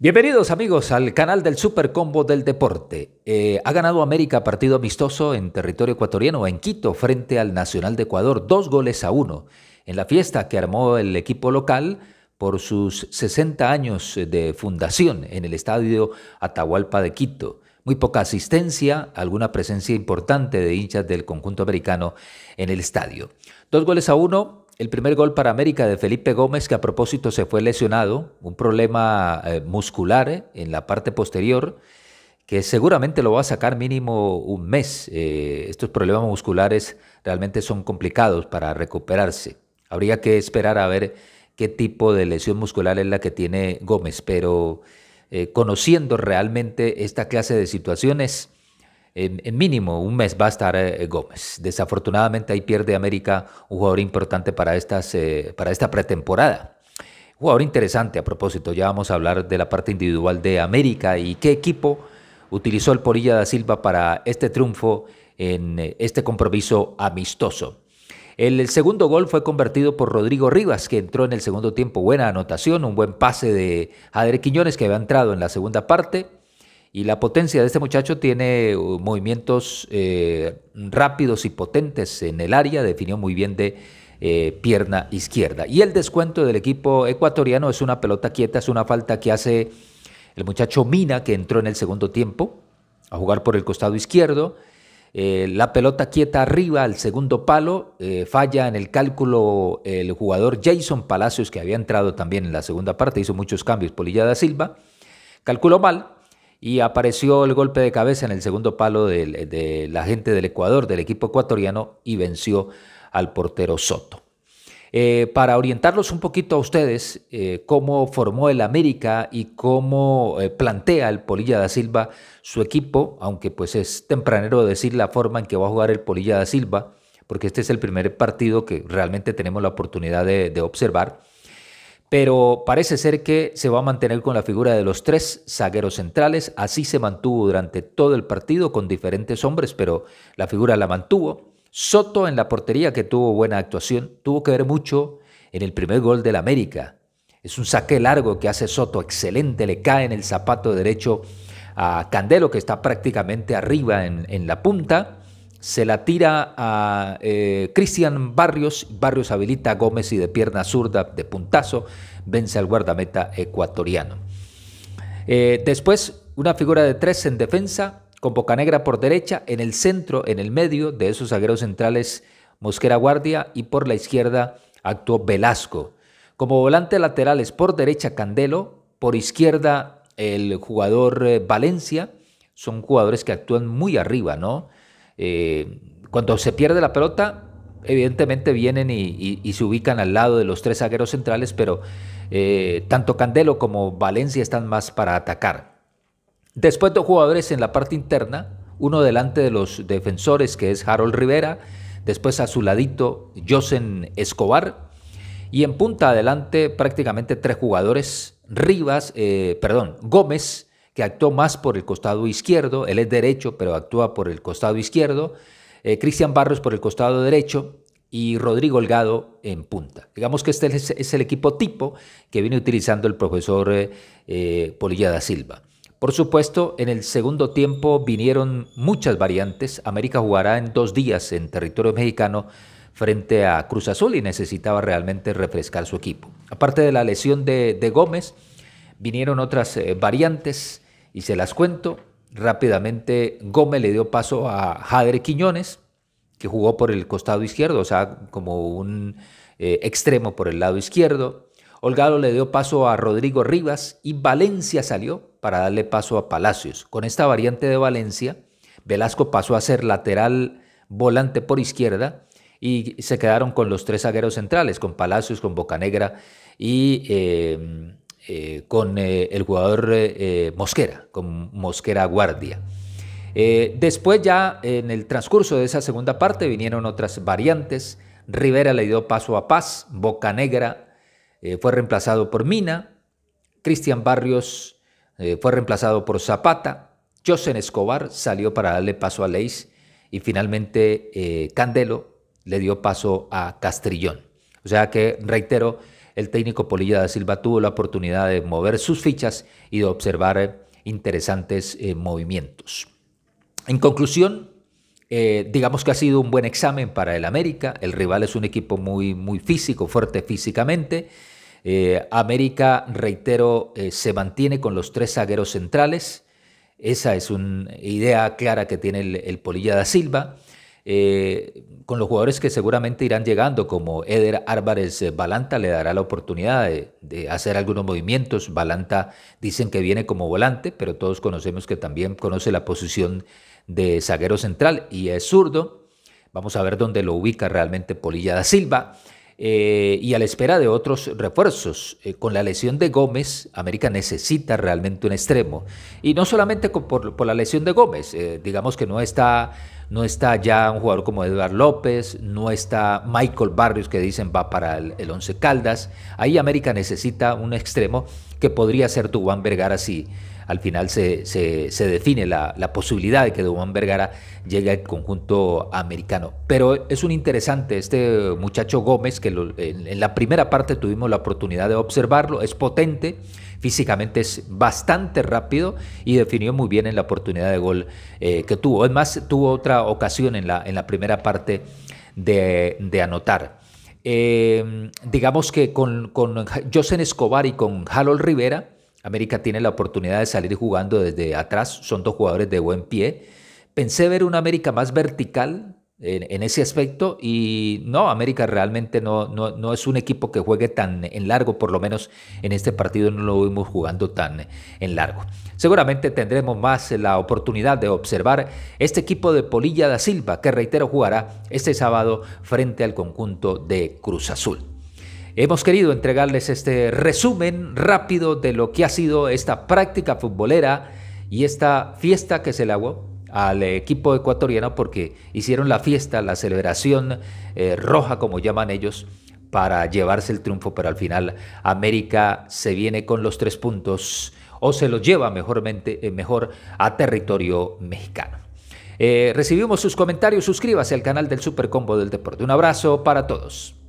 Bienvenidos amigos al canal del Super Combo del Deporte. Eh, ha ganado América partido amistoso en territorio ecuatoriano en Quito frente al Nacional de Ecuador, dos goles a uno. En la fiesta que armó el equipo local por sus 60 años eh, de fundación en el estadio Atahualpa de Quito. Muy poca asistencia, alguna presencia importante de hinchas del conjunto americano en el estadio. Dos goles a uno, el primer gol para América de Felipe Gómez, que a propósito se fue lesionado, un problema eh, muscular eh, en la parte posterior, que seguramente lo va a sacar mínimo un mes. Eh, estos problemas musculares realmente son complicados para recuperarse. Habría que esperar a ver qué tipo de lesión muscular es la que tiene Gómez, pero conociendo realmente esta clase de situaciones, en mínimo un mes va a estar eh, eh, Gómez. Desafortunadamente ahí pierde América un jugador importante eh, para, esta pretemporada. Jugador interesante a propósito, ya vamos a hablar de la parte individual de América y qué equipo utilizó el Porilla da Silva para este triunfo en este compromiso amistoso. El, segundo gol fue convertido por Rodrigo Rivas, que entró en el segundo tiempo. Buena anotación, un buen pase de Jader Quiñones, que había entrado en la segunda parte. Y la potencia de este muchacho tiene eh, movimientos eh, rápidos y potentes en el área, definió muy bien de eh, pierna izquierda. Y el descuento del equipo ecuatoriano es una pelota quieta, es una falta que hace el muchacho Mina, que entró en el segundo tiempo a jugar por el costado izquierdo. la pelota quieta arriba al segundo palo, falla en el cálculo el jugador Jason Palacios, que había entrado también en la segunda parte, hizo muchos cambios, Polilla da Silva, calculó mal y apareció el golpe de cabeza en el segundo palo de, la gente del Ecuador, del equipo ecuatoriano, y venció al portero Soto. Eh, para orientarlos un poquito a ustedes, eh, cómo formó el América y cómo eh, plantea el Polilla da Silva su equipo, aunque pues es tempranero decir la forma en que va a jugar el Polilla da Silva, porque este es el primer partido que realmente tenemos la oportunidad de observar pero parece ser que se va a mantener con la figura de los tres zagueros centrales. Así se mantuvo durante todo el partido con diferentes hombres, pero la figura la mantuvo. Soto en la portería, que tuvo buena actuación, tuvo que ver mucho en el primer gol del América. Es un saque largo que hace Soto, excelente, le cae en el zapato derecho a Candelo, que está prácticamente arriba en, en la punta se la tira a eh, Cristian Barrios, Barrios habilita a Gómez y de pierna zurda de puntazo vence al guardameta ecuatoriano. Eh, después, una figura de tres en defensa, con Negra por derecha, en el centro, en el medio de esos zagueros centrales Mosquera Guardia y por la izquierda actuó Velasco. Como volante laterales por derecha Candelo, por izquierda el jugador eh, Valencia, son jugadores que actúan muy arriba, ¿no? Eh, cuando se pierde la pelota, evidentemente vienen y, se ubican al lado de los tres zagueros centrales, pero eh, tanto Candelo como Valencia están más para atacar. Después dos jugadores en la parte interna, uno delante de los defensores que es Harold Rivera, después a su ladito Josen Escobar y en punta adelante prácticamente tres jugadores, Rivas, eh, perdón, Gómez, que actuó más por el costado izquierdo, él es derecho, pero actúa por el costado izquierdo, eh, Cristian Barros por el costado derecho y Rodrigo Holgado en punta. Digamos que este es, el equipo tipo que viene utilizando el profesor eh, eh, Polilla da Silva. Por supuesto, en el segundo tiempo vinieron muchas variantes. América jugará en dos días en territorio mexicano frente a Cruz Azul y necesitaba realmente refrescar su equipo. Aparte de la lesión de, Gómez, vinieron otras variantes y se las cuento. Rápidamente Gómez le dio paso a Jadre Quiñones, que jugó por el costado izquierdo, o sea, como un eh, extremo por el lado izquierdo. Holgado le dio paso a Rodrigo Rivas y Valencia salió para darle paso a Palacios. Con esta variante de Valencia, Velasco pasó a ser lateral volante por izquierda y se quedaron con los tres zagueros centrales, con Palacios, con Bocanegra y eh, eh, con eh, el jugador eh, Mosquera, con Mosquera Guardia. después ya en el transcurso de esa segunda parte vinieron otras variantes. Rivera le dio paso a Paz, Boca Negra fue reemplazado por Mina, Cristian Barrios fue reemplazado por Zapata, Josen Escobar salió para darle paso a Leis y finalmente Candelo le dio paso a Castrillón. O sea que, reitero, el técnico Polilla da Silva tuvo la oportunidad de mover sus fichas y de observar eh, interesantes eh, movimientos. En conclusión, eh, digamos que ha sido un buen examen para el América. El rival es un equipo muy, muy físico, fuerte físicamente. América, reitero, se mantiene con los tres zagueros centrales. Esa es una idea clara que tiene el, el Polilla da Silva. Eh, con los jugadores que seguramente irán llegando, como Eder Álvarez eh, Balanta, le dará la oportunidad de, hacer algunos movimientos. Balanta dicen que viene como volante, pero todos conocemos que también conoce la posición de zaguero central y es zurdo. Vamos a ver dónde lo ubica realmente Polilla da Silva. Eh, y a la espera de otros refuerzos. Eh, con la lesión de Gómez, América necesita realmente un extremo. Y no solamente por, la lesión de Gómez, eh, digamos que no está, no está ya un jugador como Eduardo López, no está Michael Barrios que dicen va para el, el Once Caldas. Ahí América necesita un extremo que podría ser Dubán Vergara sí al final se, define la, posibilidad de que Dubán Vergara llegue al conjunto americano. Pero es un interesante este muchacho Gómez, que en, la primera parte tuvimos la oportunidad de observarlo, es potente, físicamente es bastante rápido y definió muy bien en la oportunidad de gol eh, que tuvo. más, tuvo otra ocasión en la, en la primera parte de, anotar. Eh, digamos que con, con Escobar y con Harold Rivera, América tiene la oportunidad de salir jugando desde atrás, son dos jugadores de buen pie. Pensé ver una América más vertical en, ese aspecto y no, América realmente no, no, no, es un equipo que juegue tan en largo, por lo menos en este partido no lo vimos jugando tan en largo. Seguramente tendremos más la oportunidad de observar este equipo de Polilla da Silva, que reitero jugará este sábado frente al conjunto de Cruz Azul. Hemos querido entregarles este resumen rápido de lo que ha sido esta práctica futbolera y esta fiesta que se le hago al equipo ecuatoriano porque hicieron la fiesta, la celebración eh, roja como llaman ellos para llevarse el triunfo, pero al final América se viene con los tres puntos o se los lleva mejormente, eh, mejor a territorio mexicano. Eh, recibimos sus comentarios, suscríbase al canal del Supercombo del Deporte. Un abrazo para todos.